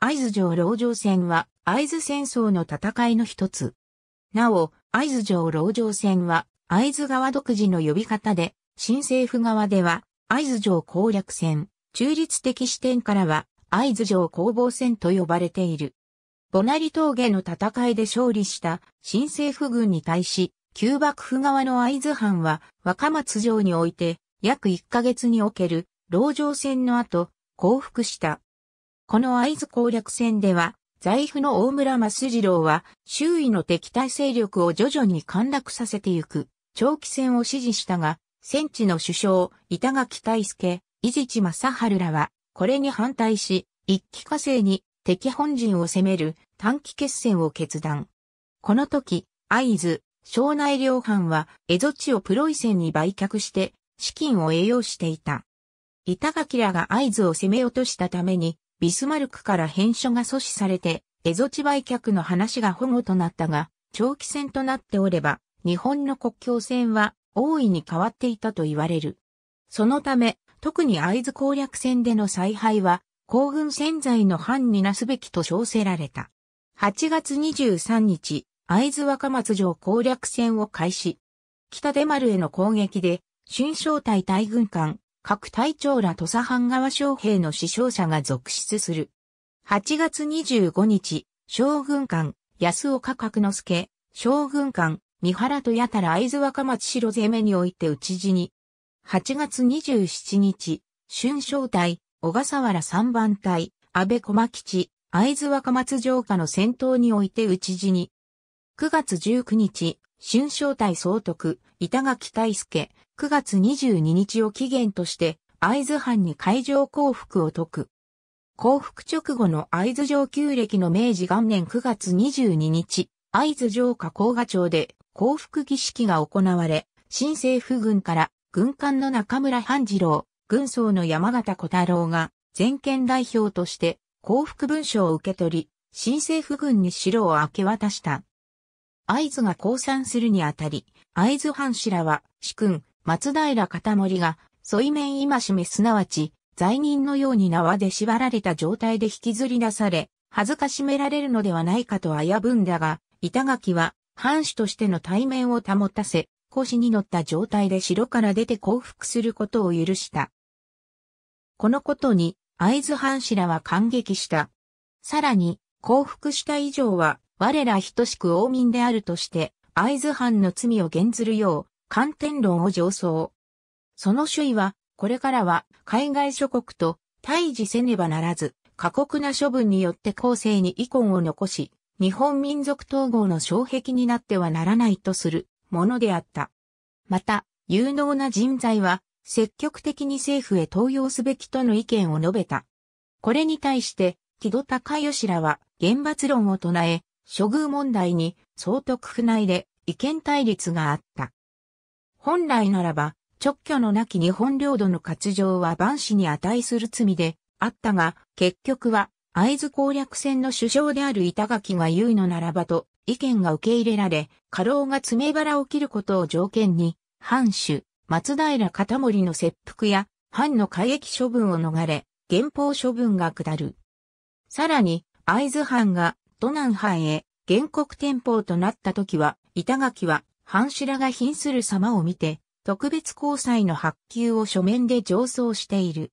会津城牢城戦は、会津戦争の戦いの一つ。なお、会津城牢城戦は、会津側独自の呼び方で、新政府側では、会津城攻略戦、中立的視点からは、会津城攻防戦と呼ばれている。ボナリ峠の戦いで勝利した新政府軍に対し、旧幕府側の会津藩は若松城において約1ヶ月における牢城戦の後、降伏した。この合図攻略戦では、財布の大村益次郎は、周囲の敵対勢力を徐々に陥落させてゆく、長期戦を支持したが、戦地の首相、板垣大助、伊地知正春らは、これに反対し、一気火星に敵本陣を攻める短期決戦を決断。この時、合図、庄内両藩は、蝦夷地をプロイセンに売却して、資金を栄養していた。板垣らが合図を攻め落としたために、ビスマルクから返書が阻止されて、エゾ地売却の話が保護となったが、長期戦となっておれば、日本の国境線は大いに変わっていたと言われる。そのため、特に会津攻略戦での采配は、皇軍潜在の藩になすべきと称せられた。8月23日、会津若松城攻略戦を開始。北出丸への攻撃で、春正隊大軍艦、各隊長ら土佐藩側将兵の死傷者が続出する。8月25日、将軍官、安岡角之助、将軍官、三原とやたら会津若松城攻めにおいて討ち死に。8月27日、春正隊、小笠原三番隊、安倍小牧地、会津若松城下の戦闘において討ち死に。9月19日、春正体総督、板垣大助、9月22日を期限として、会津藩に海上降伏を解く。降伏直後の会津上旧暦の明治元年9月22日、会津城下甲賀町で降伏儀式が行われ、新政府軍から軍艦の中村半次郎、軍曹の山形小太郎が全県代表として降伏文書を受け取り、新政府軍に城を明け渡した。会津が降参するにあたり、会津藩士らは、主君、松平片森が、添面今しめすなわち、罪人のように縄で縛られた状態で引きずり出され、恥ずかしめられるのではないかと危ぶんだが、板垣は、藩主としての対面を保たせ、腰に乗った状態で城から出て降伏することを許した。このことに、会津藩士らは感激した。さらに、降伏した以上は、我ら等しく王民であるとして、会津藩の罪を減ずるよう、観天論を上奏。その主意は、これからは海外諸国と対峙せねばならず、過酷な処分によって後世に遺恨を残し、日本民族統合の障壁になってはならないとするものであった。また、有能な人材は積極的に政府へ登用すべきとの意見を述べた。これに対して、木戸高義らは厳罰論を唱え、処遇問題に総督府内で意見対立があった。本来ならば、直居のなき日本領土の割譲は万死に値する罪であったが、結局は会津攻略戦の首相である板垣が言うのならばと意見が受け入れられ、過労が爪腹を切ることを条件に、藩主、松平片森の切腹や、藩の改激処分を逃れ、減俸処分が下る。さらに、会津藩が都南藩へ原告天保となった時は、板垣は藩主らが貧する様を見て、特別交際の発給を書面で上奏している。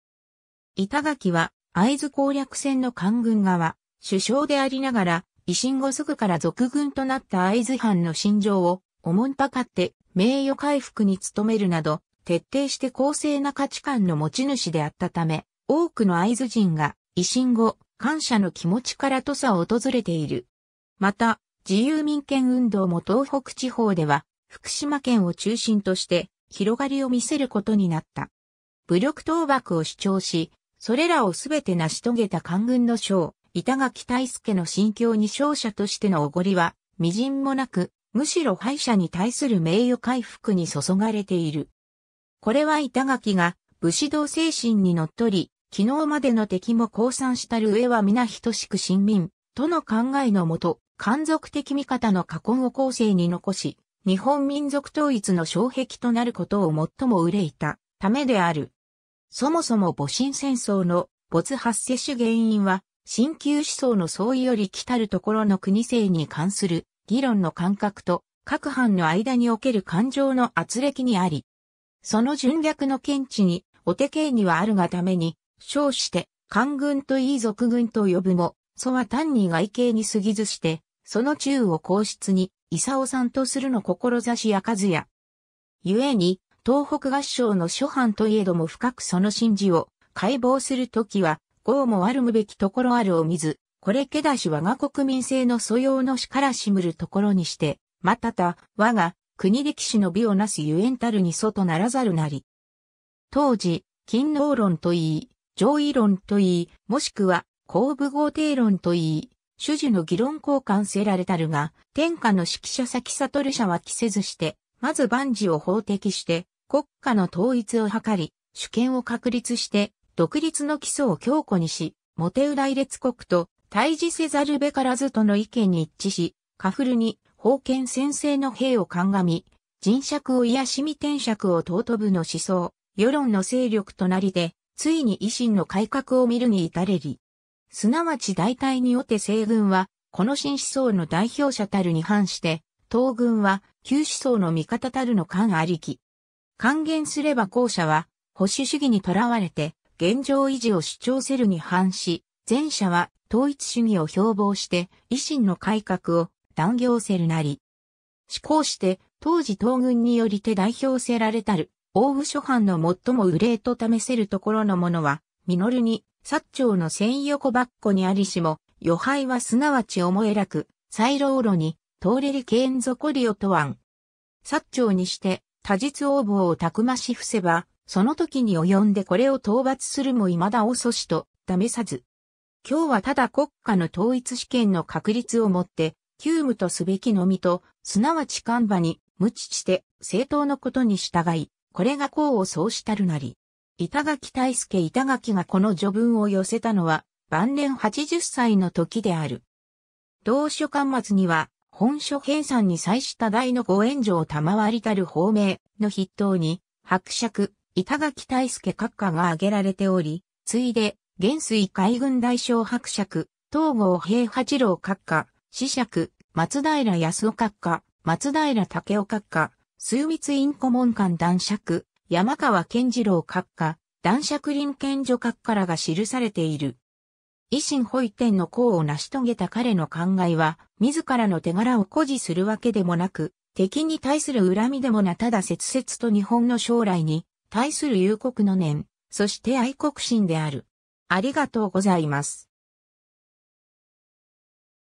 板垣は会津攻略戦の官軍側、首相でありながら、維新後すぐから続軍となった会津藩の心情を、おもんぱかって名誉回復に努めるなど、徹底して公正な価値観の持ち主であったため、多くの会津人が維新後、感謝の気持ちから土佐を訪れている。また、自由民権運動も東北地方では、福島県を中心として広がりを見せることになった。武力倒幕を主張し、それらをすべて成し遂げた官軍の将、板垣大助の心境に勝者としてのおごりは、微塵もなく、むしろ敗者に対する名誉回復に注がれている。これは板垣が武士道精神にのっとり、昨日までの敵も降参したる上は皆等しく親民、との考えのもと、漢族的味方の過根を後世に残し、日本民族統一の障壁となることを最も憂いたためである。そもそも戊辰戦争の没発生主原因は、新旧思想の相違より来たるところの国政に関する議論の感覚と各藩の間における感情の圧力にあり、その純略の見地に、お手形にはあるがために、称して、官軍といい俗軍と呼ぶも、祖は単に外形に過ぎずして、その中を皇室に、勲さんとするの志やかずや。えに、東北合唱の諸藩といえども深くその神事を、解剖するときは、業もあるむべきところあるを見ず、これけだし我が国民性の素養のしからしむるところにして、またた、我が、国歴史の美をなすゆえんたるに祖とならざるなり。当時、勤王論といい、上位論といい、もしくは後部合定論といい、主事の議論交換せられたるが、天下の指揮者先悟者は着せずして、まず万事を法的して、国家の統一を図り、主権を確立して、独立の基礎を強固にし、モテウ大列国と対峙せざるべからずとの意見に一致し、カフルに封建先制の兵を鑑み、人尺を癒しみ天尺を尊ぶの思想、世論の勢力となりで、ついに維新の改革を見るに至れり。すなわち大体によって西軍は、この新思想の代表者たるに反して、東軍は旧思想の味方たるの感ありき。還元すれば後者は、保守主義にとらわれて、現状維持を主張せるに反し、前者は統一主義を標榜して、維新の改革を断行せるなり。思考して、当時東軍によりて代表せられたる、大具諸藩の最も憂いと試せるところのものは、実に、薩長の千横ばっこにありしも、余敗はすなわち思えらく、再老路に、通れりけんぞこりおとわん。薩長にして、多実応募をたくまし伏せば、その時に及んでこれを討伐するも未だ遅しと、ダメさず。今日はただ国家の統一試験の確立をもって、急務とすべきのみと、すなわち官場に、無知して、正当のことに従い、これが功を奏したるなり。板垣大助板垣がこの序文を寄せたのは、晩年80歳の時である。同書刊末には、本書編纂に際した大のご援助を賜りたる法名の筆頭に、伯爵、板垣大助閣下が挙げられており、ついで、元水海軍大将伯爵、東郷平八郎閣下、子爵、松平康夫閣下、松平武夫閣下、枢密院顧問官男爵、山川健次郎閣下、男爵林健助閣からが記されている。維新保育点の功を成し遂げた彼の考えは、自らの手柄を誇示するわけでもなく、敵に対する恨みでもなただ切々と日本の将来に対する友国の念、そして愛国心である。ありがとうございます。